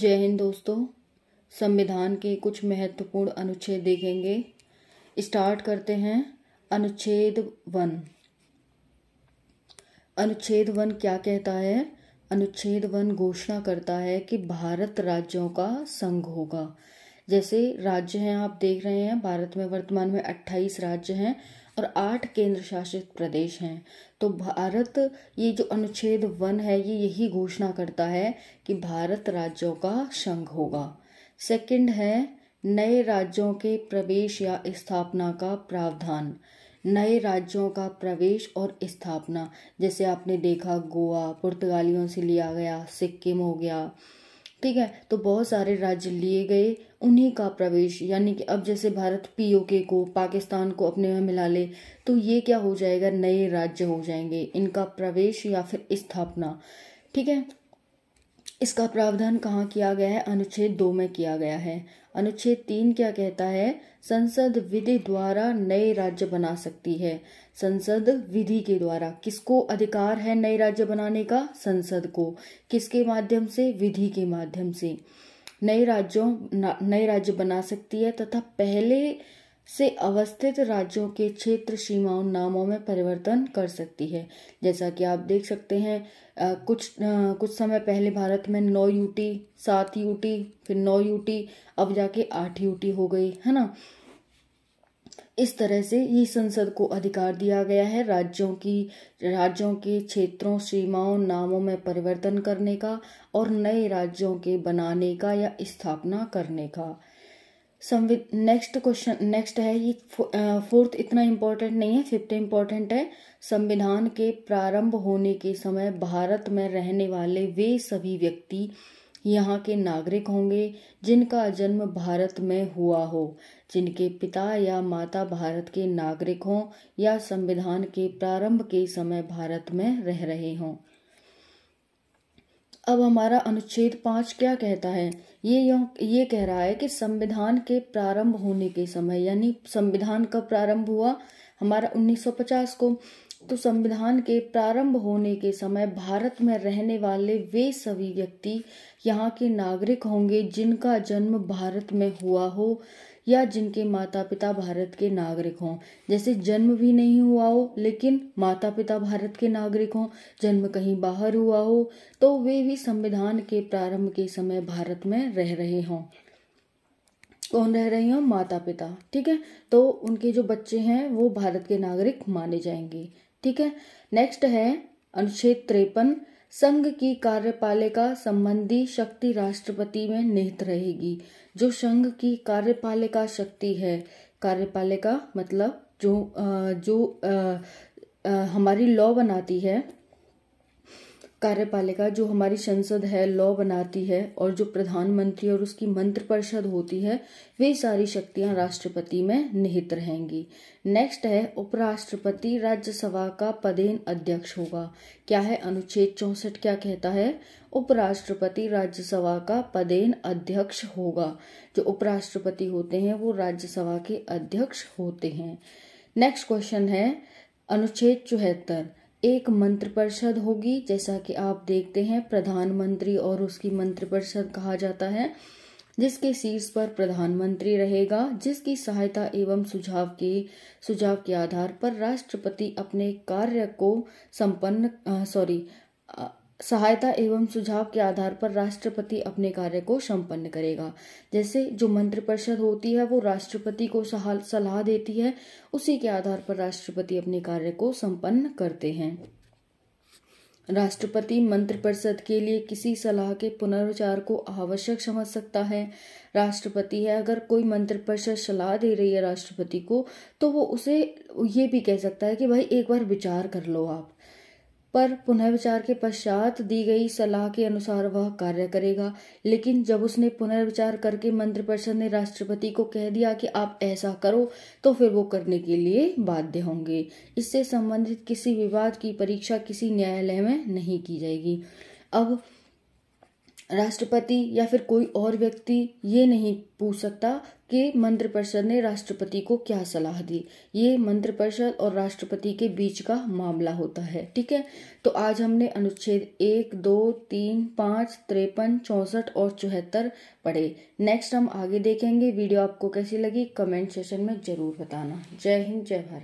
जय हिंद दोस्तों संविधान के कुछ महत्वपूर्ण अनुच्छेद देखेंगे स्टार्ट करते हैं अनुच्छेद वन अनुच्छेद वन क्या कहता है अनुच्छेद वन घोषणा करता है कि भारत राज्यों का संघ होगा जैसे राज्य हैं आप देख रहे हैं भारत में वर्तमान में अट्ठाईस राज्य हैं और आठ केंद्र शासित प्रदेश हैं तो भारत ये जो अनुच्छेद वन है ये यही घोषणा करता है कि भारत राज्यों का संघ होगा सेकंड है नए राज्यों के प्रवेश या स्थापना का प्रावधान नए राज्यों का प्रवेश और स्थापना जैसे आपने देखा गोवा पुर्तगालियों से लिया गया सिक्किम हो गया ठीक है तो बहुत सारे राज्य लिए गए उन्हीं का प्रवेश यानी कि अब जैसे भारत पीओके को पाकिस्तान को अपने में मिला ले तो ये क्या हो जाएगा नए राज्य हो जाएंगे इनका प्रवेश या फिर स्थापना ठीक है इसका प्रावधान कहाँ किया गया है अनुच्छेद दो में किया गया है अनुच्छेद तीन क्या कहता है संसद विधि द्वारा नए राज्य बना सकती है संसद विधि के द्वारा किसको अधिकार है नए राज्य बनाने का संसद को किसके माध्यम से विधि के माध्यम से नए राज्यों नए राज्य बना सकती है तथा पहले से अवस्थित राज्यों के क्षेत्र सीमाओं नामों में परिवर्तन कर सकती है जैसा कि आप देख सकते हैं आ, कुछ आ, कुछ समय पहले भारत में नौ यूटी सात यूटी फिर नौ यूटी अब जाके आठ यूटी हो गई है ना इस तरह से ये संसद को अधिकार दिया गया है राज्यों की राज्यों के क्षेत्रों सीमाओं नामों में परिवर्तन करने का और नए राज्यों के बनाने का या स्थापना करने का संविध नेक्स्ट क्वेश्चन नेक्स्ट है ये फोर्थ इतना इम्पोर्टेंट नहीं है फिफ्थ इम्पोर्टेंट है संविधान के प्रारंभ होने के समय भारत में रहने वाले वे सभी व्यक्ति यहाँ के नागरिक होंगे जिनका जन्म भारत में हुआ हो जिनके पिता या माता भारत के नागरिक हों या संविधान के प्रारंभ के समय भारत में रह रहे हों अब हमारा अनुच्छेद पाँच क्या कहता है ये ये कह रहा है कि संविधान के प्रारंभ होने के समय यानी संविधान का प्रारंभ हुआ हमारा 1950 को तो संविधान के प्रारंभ होने के समय भारत में रहने वाले वे सभी व्यक्ति यहाँ के नागरिक होंगे जिनका जन्म भारत में हुआ हो या जिनके माता पिता भारत के नागरिक हों जैसे जन्म भी नहीं हुआ हो लेकिन माता पिता भारत के नागरिक हों जन्म कहीं बाहर हुआ हो तो वे भी संविधान के प्रारंभ के समय भारत में रह रहे हों कौन रह रहे हों माता पिता ठीक है तो उनके जो बच्चे हैं वो भारत के नागरिक माने जाएंगे ठीक है नेक्स्ट है अनुच्छेद त्रेपन संघ की कार्यपालिका संबंधी शक्ति राष्ट्रपति में निहित रहेगी जो संघ की कार्यपालिका शक्ति है कार्यपालिका मतलब जो जो हमारी लॉ बनाती है कार्यपालिका जो हमारी संसद है लॉ बनाती है और जो प्रधानमंत्री और उसकी मंत्र परिषद होती है वे सारी शक्तियां राष्ट्रपति में निहित रहेंगी नेक्स्ट है उपराष्ट्रपति राज्यसभा का पदेन अध्यक्ष होगा क्या है अनुच्छेद चौसठ क्या कहता है उपराष्ट्रपति राज्यसभा का पदेन अध्यक्ष होगा जो उपराष्ट्रपति होते हैं वो राज्यसभा के अध्यक्ष होते हैं नेक्स्ट क्वेश्चन है अनुच्छेद चौहत्तर एक मंत्र परिषद होगी जैसा कि आप देखते हैं प्रधानमंत्री और उसकी मंत्र परिषद कहा जाता है जिसके शीर्ष पर प्रधानमंत्री रहेगा जिसकी सहायता एवं सुझाव के सुझाव के आधार पर राष्ट्रपति अपने कार्य को संपन्न सॉरी सहायता एवं सुझाव के आधार पर राष्ट्रपति अपने कार्य को संपन्न करेगा जैसे जो मंत्रिपरिषद होती है वो राष्ट्रपति को सलाह देती है उसी के आधार पर राष्ट्रपति अपने कार्य को संपन्न करते हैं राष्ट्रपति मंत्रिपरिषद के लिए किसी सलाह के पुनर्विचार को आवश्यक समझ सकता है राष्ट्रपति है अगर कोई मंत्रिपरिषद सलाह दे रही है राष्ट्रपति को तो वो उसे ये भी कह सकता है कि भाई एक बार विचार कर लो आप पर पुनर्विचार के पश्चात दी गई सलाह के अनुसार वह कार्य करेगा लेकिन जब उसने पुनर्विचार करके मंत्रिपरिषद परिषद ने राष्ट्रपति को कह दिया कि आप ऐसा करो तो फिर वो करने के लिए बाध्य होंगे इससे संबंधित किसी विवाद की परीक्षा किसी न्यायालय में नहीं की जाएगी अब राष्ट्रपति या फिर कोई और व्यक्ति ये नहीं पूछ सकता कि मंत्र परिषद ने राष्ट्रपति को क्या सलाह दी ये मंत्रि परिषद और राष्ट्रपति के बीच का मामला होता है ठीक है तो आज हमने अनुच्छेद एक दो तीन पाँच तिरपन चौंसठ और चौहत्तर पढ़े नेक्स्ट हम आगे देखेंगे वीडियो आपको कैसी लगी कमेंट सेशन में ज़रूर बताना जय हिंद जय भारत